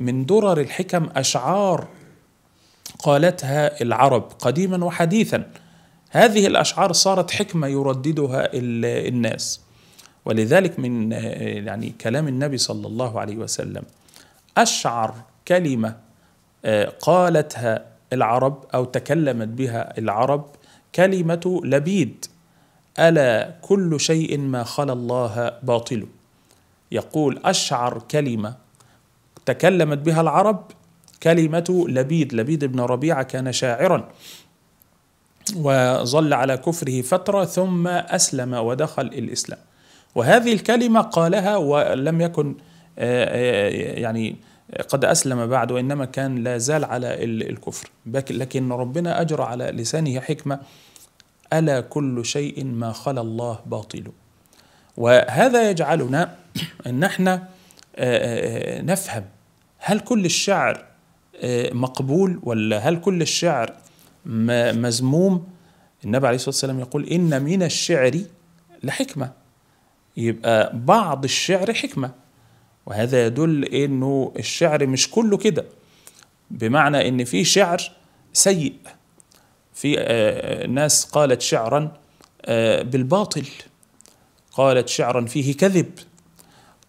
من درر الحكم أشعار قالتها العرب قديما وحديثا هذه الأشعار صارت حكمة يرددها الناس ولذلك من يعني كلام النبي صلى الله عليه وسلم أشعر كلمة آه، قالتها العرب أو تكلمت بها العرب كلمة لبيد ألا كل شيء ما خلا الله باطل يقول أشعر كلمة تكلمت بها العرب كلمة لبيد لبيد بن ربيعة كان شاعرا وظل على كفره فترة ثم أسلم ودخل الإسلام وهذه الكلمة قالها ولم يكن آه، آه، يعني قد أسلم بعد وإنما كان لا زال على الكفر لكن ربنا أجرى على لسانه حكمة ألا كل شيء ما خلا الله باطل وهذا يجعلنا أن احنا آه، آه، آه، نفهم هل كل الشعر مقبول ولا هل كل الشعر مزموم النبي عليه الصلاه والسلام يقول ان من الشعر لحكمه يبقى بعض الشعر حكمه وهذا يدل انه الشعر مش كله كده بمعنى ان في شعر سيء في ناس قالت شعرا بالباطل قالت شعرا فيه كذب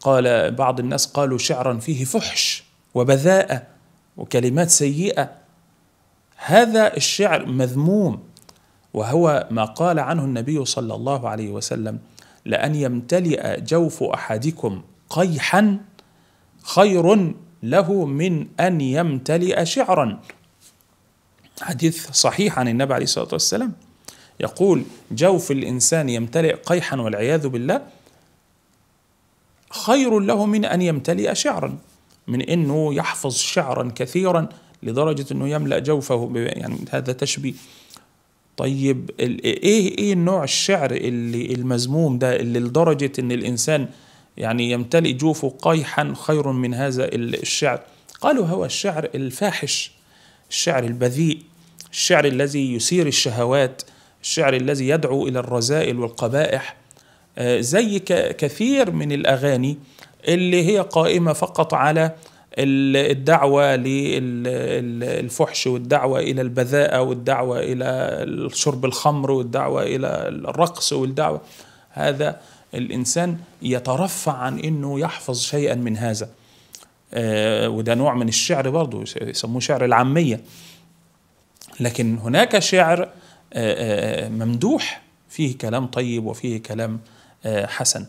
قال بعض الناس قالوا شعرا فيه فحش وبذاءة وكلمات سيئة هذا الشعر مذموم وهو ما قال عنه النبي صلى الله عليه وسلم لأن يمتلئ جوف أحدكم قيحا خير له من أن يمتلئ شعرا حديث صحيح عن النبي عليه الصلاة والسلام يقول جوف الإنسان يمتلئ قيحا والعياذ بالله خير له من أن يمتلئ شعرا من أنه يحفظ شعرا كثيرا لدرجة أنه يملأ جوفه يعني هذا تشبيه طيب ايه ايه نوع الشعر اللي المذموم ده اللي لدرجه ان الانسان يعني يمتلئ جوفه قيحا خير من هذا الشعر قالوا هو الشعر الفاحش الشعر البذيء الشعر الذي يثير الشهوات الشعر الذي يدعو الى الرذائل والقبائح آه، زي كثير من الأغاني اللي هي قائمة فقط على الدعوة للفحش والدعوة إلى البذاءة والدعوة إلى شرب الخمر والدعوة إلى الرقص والدعوة هذا الإنسان يترفع عن أنه يحفظ شيئا من هذا آه، وده نوع من الشعر برضه يسموه شعر العامية لكن هناك شعر آه، ممدوح فيه كلام طيب وفيه كلام حسن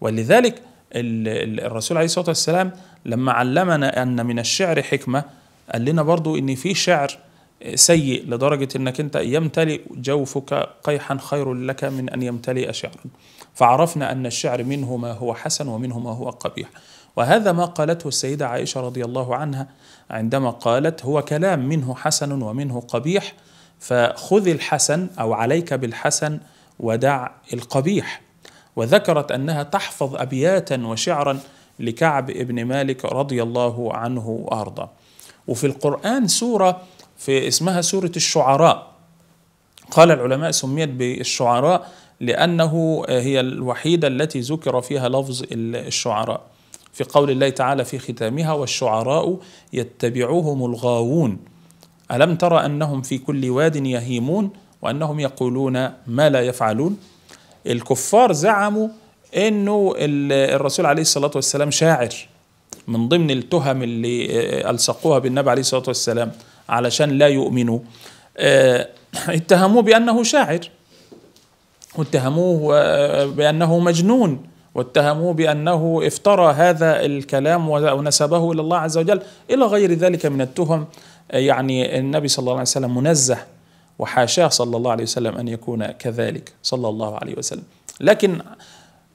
ولذلك الرسول عليه الصلاة والسلام لما علمنا أن من الشعر حكمة قال لنا برضو إن في شعر سيء لدرجة أنك أنت يمتلئ جوفك قيحا خير لك من أن يمتلئ شعرا فعرفنا أن الشعر منه ما هو حسن ومنه ما هو قبيح وهذا ما قالته السيدة عائشة رضي الله عنها عندما قالت هو كلام منه حسن ومنه قبيح فخذ الحسن أو عليك بالحسن ودع القبيح وذكرت أنها تحفظ أبياتا وشعرا لكعب ابن مالك رضي الله عنه وأرضاه وفي القرآن سورة في اسمها سورة الشعراء قال العلماء سميت بالشعراء لأنه هي الوحيدة التي ذكر فيها لفظ الشعراء في قول الله تعالى في ختامها والشعراء يتبعهم الغاوون ألم ترى أنهم في كل واد يهيمون وأنهم يقولون ما لا يفعلون الكفار زعموا انه الرسول عليه الصلاه والسلام شاعر من ضمن التهم اللي آه، الصقوها بالنبي عليه الصلاه والسلام علشان لا يؤمنوا آه، اتهموه بانه شاعر واتهموه آه، بانه مجنون واتهموه بانه افترى هذا الكلام ونسبه الى الله عز وجل الى غير ذلك من التهم يعني النبي صلى الله عليه وسلم منزه وحاشاه صلى الله عليه وسلم ان يكون كذلك صلى الله عليه وسلم لكن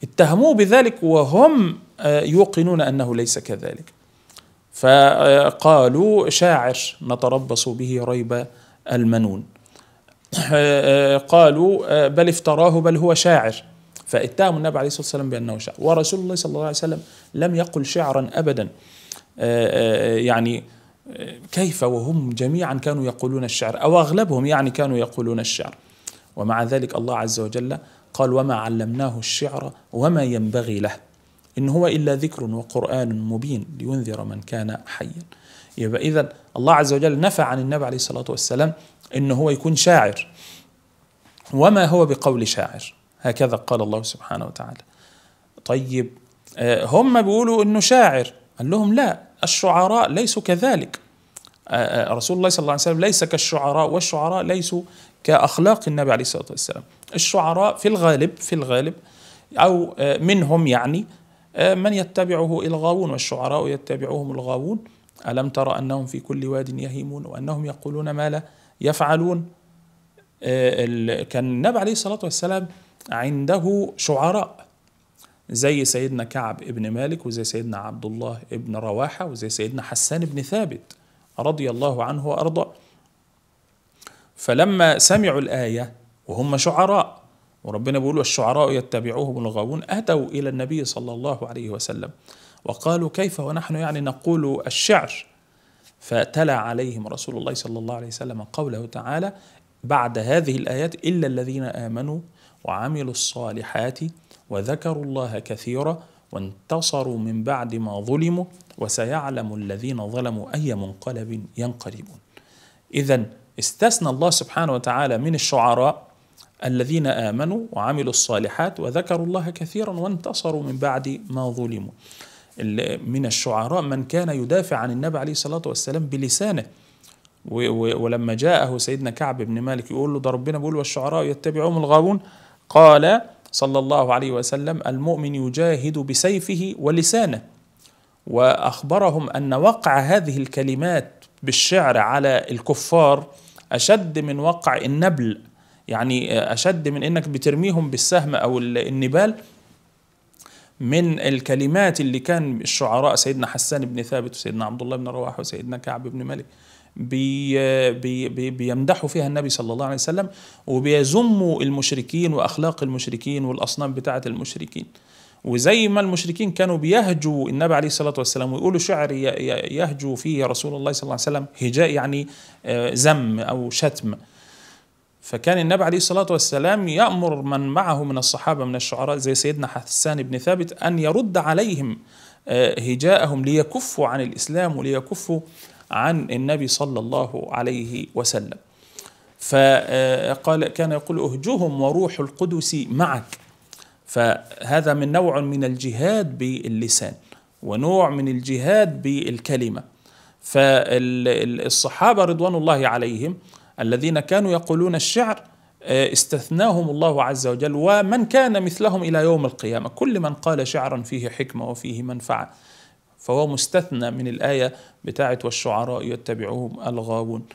اتهموه بذلك وهم آه، يوقنون انه ليس كذلك فقالوا شاعر نتربص به ريب المنون آه، قالوا آه، بل افتراه بل هو شاعر فاتهموا النبي عليه الصلاه والسلام بانه شاعر ورسول الله صلى الله عليه وسلم لم يقل شعرا ابدا يعني كيف وهم جميعا كانوا يقولون الشعر او اغلبهم يعني كانوا يقولون الشعر ومع ذلك الله عز وجل قال وما علمناه الشعر وما ينبغي له ان هو الا ذكر وقران مبين لينذر من كان حيا يبقى اذا الله عز وجل نفى عن النبي عليه الصلاه والسلام ان هو يكون شاعر وما هو بقول شاعر هكذا قال الله سبحانه وتعالى طيب آه، هم بيقولوا انه شاعر قال لهم لا الشعراء ليسوا كذلك آه، آه، رسول الله صلى الله عليه وسلم ليس كالشعراء والشعراء ليسوا كأخلاق النبي عليه الصلاة والسلام الشعراء في الغالب في الغالب أو آه، منهم يعني من يتبعه الغاوون والشعراء يتبعهم الغاوون ألم ترى أنهم في كل واد يهيمون وأنهم يقولون ما لا يفعلون كان النبي عليه الصلاة والسلام عنده شعراء زي سيدنا كعب ابن مالك وزي سيدنا عبد الله ابن رواحة وزي سيدنا حسان ابن ثابت رضي الله عنه وأرضاه فلما سمعوا الآية وهم شعراء وربنا بيقول والشعراء يتبعوهم الغاوون أتوا إلى النبي صلى الله عليه وسلم وقالوا كيف ونحن يعني نقول الشعر فتلا عليهم رسول الله صلى الله عليه وسلم قوله تعالى بعد هذه الآيات إلا الذين آمنوا وعملوا الصالحات وذكروا الله كثيرا وانتصروا من بعد ما ظلموا وسيعلم الذين ظلموا أي منقلب ينقلبون إذا استثنى الله سبحانه وتعالى من الشعراء الذين آمنوا وعملوا الصالحات وذكروا الله كثيرا وانتصروا من بعد ما ظلموا من الشعراء من كان يدافع عن النبي عليه الصلاة والسلام بلسانه ولما جاءه سيدنا كعب بن مالك يقول له ده ربنا بيقول والشعراء يتبعهم الغاوون قال صلى الله عليه وسلم المؤمن يجاهد بسيفه ولسانه واخبرهم ان وقع هذه الكلمات بالشعر على الكفار اشد من وقع النبل يعني اشد من انك بترميهم بالسهم او النبال من الكلمات اللي كان الشعراء سيدنا حسان بن ثابت وسيدنا عبد الله بن رواحه وسيدنا كعب بن مالك بي بي بيمدحوا فيها النبي صلى الله عليه وسلم وبيذموا المشركين واخلاق المشركين والاصنام بتاعه المشركين وزي ما المشركين كانوا بيهجوا النبي عليه الصلاه والسلام ويقولوا شعر يهجو فيه رسول الله صلى الله عليه وسلم هجاء يعني آه، ذم او شتم فكان النبي عليه الصلاه والسلام يامر من معه من الصحابه من الشعراء زي سيدنا حسان بن ثابت ان يرد عليهم آه، هجاءهم ليكفوا عن الاسلام وليكفوا عن النبي صلى الله عليه وسلم فقال آه، كان يقول اهجهم وروح القدس معك فهذا من نوع من الجهاد باللسان ونوع من الجهاد بالكلمه فالصحابه رضوان الله عليهم الذين كانوا يقولون الشعر آه، استثناهم الله عز وجل ومن كان مثلهم الى يوم القيامه كل من قال شعرا فيه حكمه وفيه منفعه فهو مستثنى من الآية بتاعة والشعراء يتبعهم الغاوون